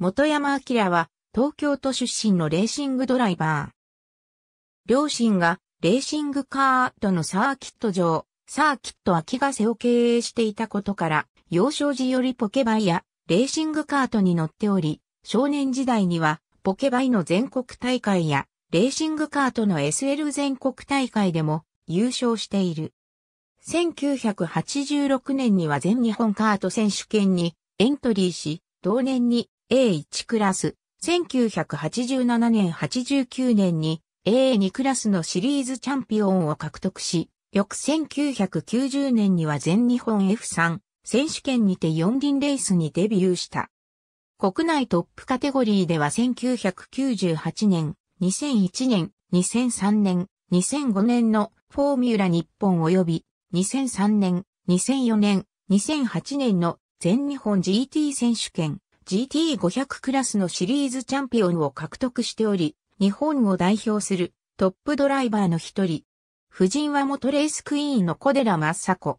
元山明は東京都出身のレーシングドライバー。両親がレーシングカーとのサーキット場、サーキット秋ヶ瀬を経営していたことから、幼少時よりポケバイやレーシングカートに乗っており、少年時代にはポケバイの全国大会やレーシングカートの SL 全国大会でも優勝している。1986年には全日本カート選手権にエントリーし、同年に A1 クラス、1987年89年に A2 クラスのシリーズチャンピオンを獲得し、翌1990年には全日本 F3 選手権にて四輪レースにデビューした。国内トップカテゴリーでは1998年、2001年、2003年、2005年のフォーミュラ日本及び2003年、2004年、2008年の全日本 GT 選手権、GT500 クラスのシリーズチャンピオンを獲得しており、日本を代表するトップドライバーの一人。夫人は元レースクイーンの小寺正子。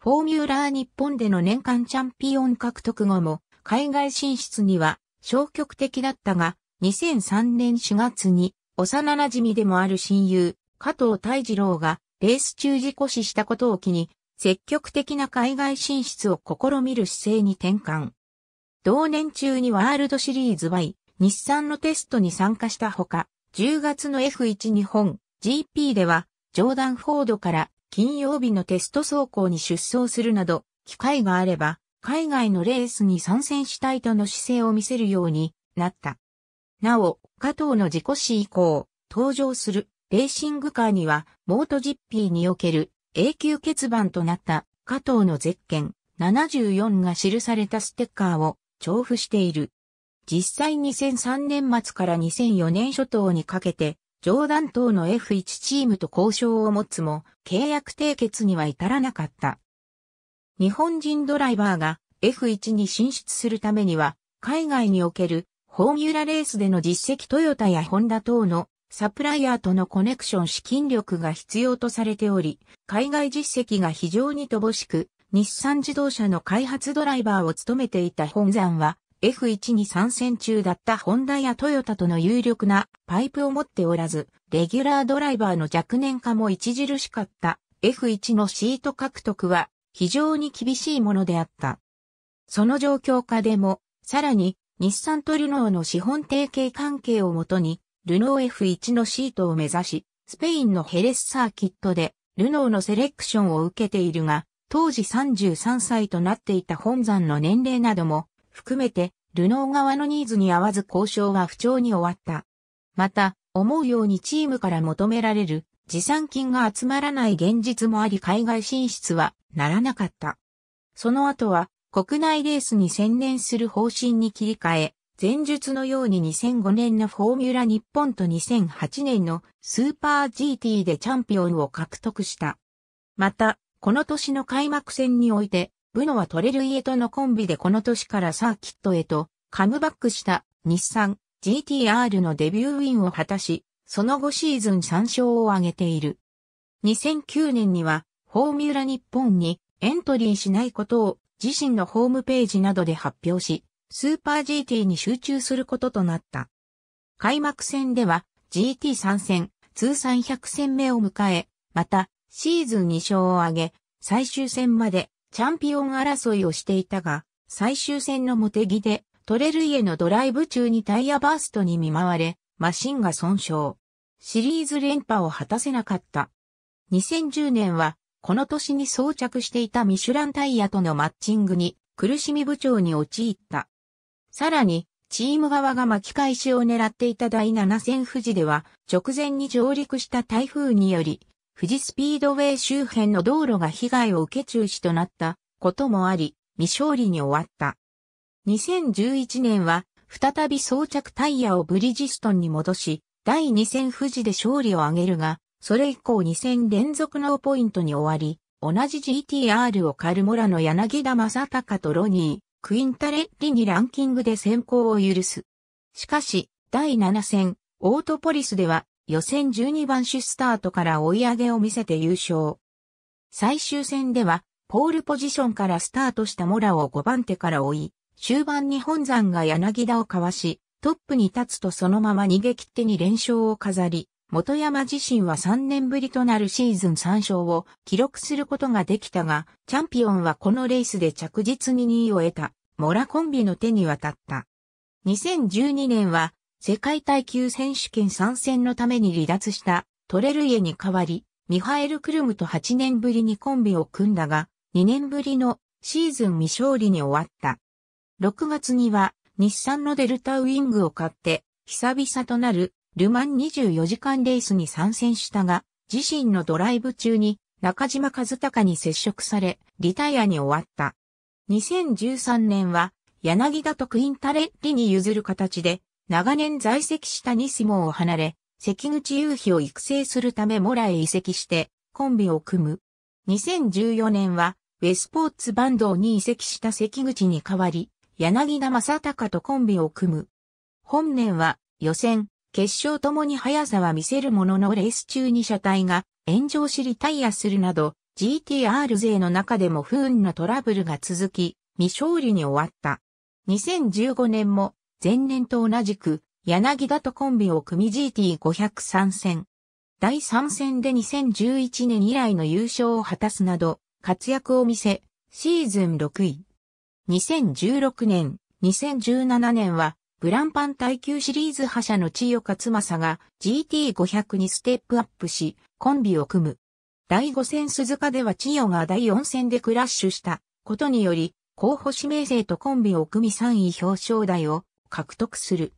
フォーミュラー日本での年間チャンピオン獲得後も、海外進出には消極的だったが、2003年4月に幼馴染でもある親友、加藤泰二郎がレース中事故死したことを機に、積極的な海外進出を試みる姿勢に転換。同年中にワールドシリーズ Y、日産のテストに参加したほか、10月の F1 日本 GP では、ジョーダン・フォードから金曜日のテスト走行に出走するなど、機会があれば、海外のレースに参戦したいとの姿勢を見せるようになった。なお、加藤の自己死以降、登場するレーシングカーには、モートジッピーにおける永久欠番となった加藤のゼッケン74が記されたステッカーを調布している。実際2003年末から2004年初頭にかけて、冗談等の F1 チームと交渉を持つも、契約締結には至らなかった。日本人ドライバーが F1 に進出するためには、海外におけるフォーミュラレースでの実績トヨタやホンダ等のサプライヤーとのコネクション資金力が必要とされており、海外実績が非常に乏しく、日産自動車の開発ドライバーを務めていた本山は F1 に参戦中だったホンダやトヨタとの有力なパイプを持っておらず、レギュラードライバーの若年化も著しかった F1 のシート獲得は非常に厳しいものであった。その状況下でも、さらに日産とルノーの資本提携関係をもとに、ルノー F1 のシートを目指し、スペインのヘレスサーキットでルノーのセレクションを受けているが、当時33歳となっていた本山の年齢なども含めて、ルノー側のニーズに合わず交渉は不調に終わった。また、思うようにチームから求められる持参金が集まらない現実もあり海外進出はならなかった。その後は国内レースに専念する方針に切り替え、前述のように2005年のフォーミュラ日本と2008年のスーパー GT でチャンピオンを獲得した。また、この年の開幕戦において、ブノはトレルイエとのコンビでこの年からサーキットへとカムバックした日産 GTR のデビューウィンを果たし、その後シーズン3勝を挙げている。2009年にはフォーミュラ日本にエントリーしないことを自身のホームページなどで発表し、スーパー GT に集中することとなった。開幕戦では GT3 戦、通算100戦目を迎え、またシーズン2勝を挙げ、最終戦までチャンピオン争いをしていたが、最終戦のモテギでトレルイエのドライブ中にタイヤバーストに見舞われ、マシンが損傷。シリーズ連覇を果たせなかった。2010年は、この年に装着していたミシュランタイヤとのマッチングに苦しみ部長に陥った。さらに、チーム側が巻き返しを狙っていた第7戦富士では、直前に上陸した台風により、富士スピードウェイ周辺の道路が被害を受け中止となったこともあり、未勝利に終わった。2011年は、再び装着タイヤをブリジストンに戻し、第2戦富士で勝利を挙げるが、それ以降2戦連続ノーポイントに終わり、同じ GTR をカルモラの柳田正隆とロニー、クインタレッリにランキングで先行を許す。しかし、第7戦、オートポリスでは予選12番手スタートから追い上げを見せて優勝。最終戦では、ポールポジションからスタートしたモラを5番手から追い、終盤に本山が柳田をかわし、トップに立つとそのまま逃げ切ってに連勝を飾り、元山自身は3年ぶりとなるシーズン3勝を記録することができたが、チャンピオンはこのレースで着実に2位を得た、モラコンビの手に渡った。2012年は世界耐久選手権参戦のために離脱したトレルイエに代わり、ミハエル・クルムと8年ぶりにコンビを組んだが、2年ぶりのシーズン未勝利に終わった。6月には日産のデルタウィングを買って、久々となるルマン24時間レースに参戦したが、自身のドライブ中に中島和隆に接触され、リタイアに終わった。2013年は、柳田とクインタレッリに譲る形で、長年在籍した西門を離れ、関口雄飛を育成するためモラへ移籍してコンビを組む。2014年はウェスポーツバンドに移籍した関口に代わり、柳田正隆とコンビを組む。本年は予選、決勝ともに速さは見せるもののレース中に車体が炎上しリタイアするなど GTR 勢の中でも不運なトラブルが続き、未勝利に終わった。2015年も前年と同じく、柳田とコンビを組み GT503 0戦。第3戦で2011年以来の優勝を果たすなど、活躍を見せ、シーズン6位。2016年、2017年は、ブランパン耐久シリーズ覇者の千代勝正が GT500 にステップアップし、コンビを組む。第5戦鈴鹿では千代が第4戦でクラッシュしたことにより、候補指名制とコンビを組み3位表彰台を獲得する。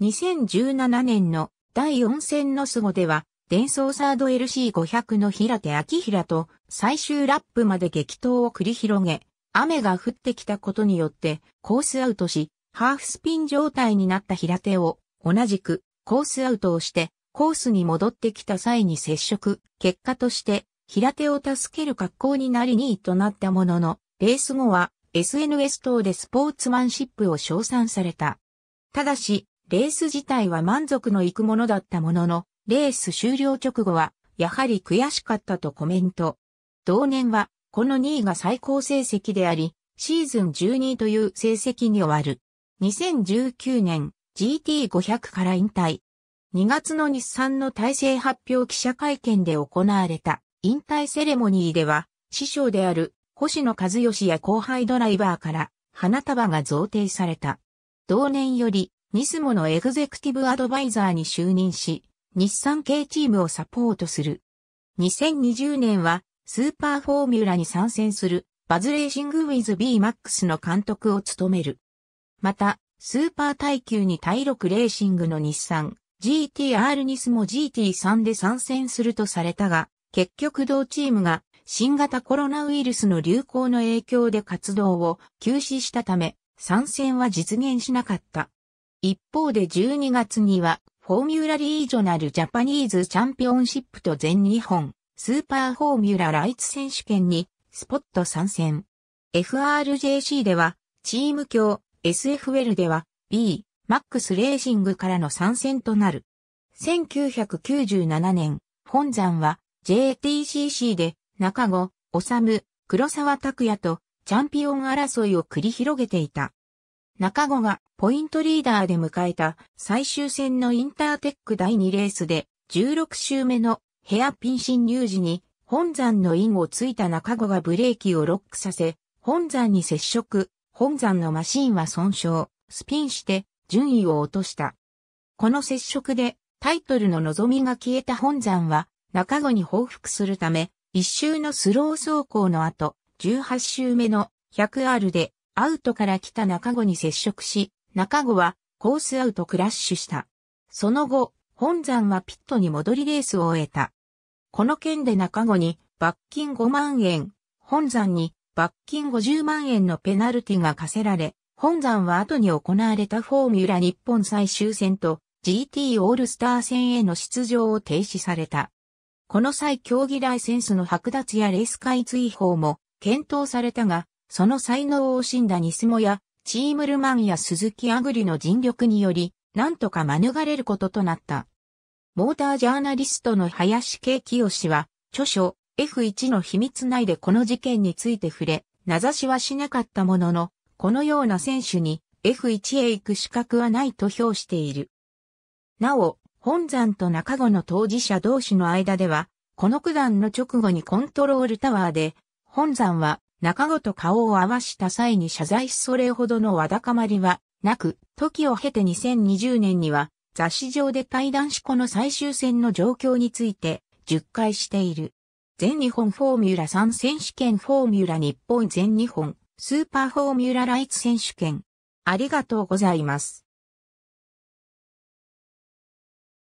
2017年の第4戦の凄では、伝送サード LC500 の平手明平と最終ラップまで激闘を繰り広げ、雨が降ってきたことによってコースアウトし、ハーフスピン状態になった平手を同じくコースアウトをしてコースに戻ってきた際に接触、結果として平手を助ける格好になり2位となったものの、レース後は SNS 等でスポーツマンシップを称賛された。ただし、レース自体は満足のいくものだったものの、レース終了直後は、やはり悔しかったとコメント。同年は、この2位が最高成績であり、シーズン12位という成績に終わる。2019年、GT500 から引退。2月の日産の体制発表記者会見で行われた引退セレモニーでは、師匠である星野和義や後輩ドライバーから花束が贈呈された。同年より、ニスモのエグゼクティブアドバイザーに就任し、日産系チームをサポートする。2020年は、スーパーフォーミュラに参戦する、バズレーシングウィズ BMAX の監督を務める。また、スーパー耐久に対力レーシングの日産、GTR ニスモ GT3 で参戦するとされたが、結局同チームが新型コロナウイルスの流行の影響で活動を休止したため、参戦は実現しなかった。一方で12月には、フォーミュラリージョナルジャパニーズチャンピオンシップと全日本スーパーフォーミュラライツ選手権にスポット参戦。FRJC ではチーム強 SFL では B、マックスレーシングからの参戦となる。1997年、本山は JTCC で中後、治、黒沢拓也とチャンピオン争いを繰り広げていた。中後がポイントリーダーで迎えた最終戦のインターテック第2レースで16周目のヘアピン侵入時に本山のインをついた中後がブレーキをロックさせ、本山に接触、本山のマシンは損傷、スピンして順位を落とした。この接触でタイトルの望みが消えた本山は中後に報復するため一周のスロー走行の後、18周目の 100R でアウトから来た中後に接触し、中後はコースアウトクラッシュした。その後、本山はピットに戻りレースを終えた。この件で中後に罰金5万円、本山に罰金50万円のペナルティが課せられ、本山は後に行われたフォーミュラ日本最終戦と GT オールスター戦への出場を停止された。この際競技ライセンスの剥奪やレース開追放も検討されたが、その才能を死んだニスモや、チームルマンや鈴木アグリの尽力により、なんとか免れることとなった。モータージャーナリストの林慶清氏は、著書 F1 の秘密内でこの事件について触れ、名指しはしなかったものの、このような選手に F1 へ行く資格はないと評している。なお、本山と中後の当事者同士の間では、この九段の直後にコントロールタワーで、本山は中後と顔を合わした際に謝罪しそれほどのわだかまりはなく、時を経て2020年には雑誌上で対談しこの最終戦の状況について10回している。全日本フォーミュラ3選手権フォーミュラ日本全日本スーパーフォーミュラライツ選手権。ありがとうございます。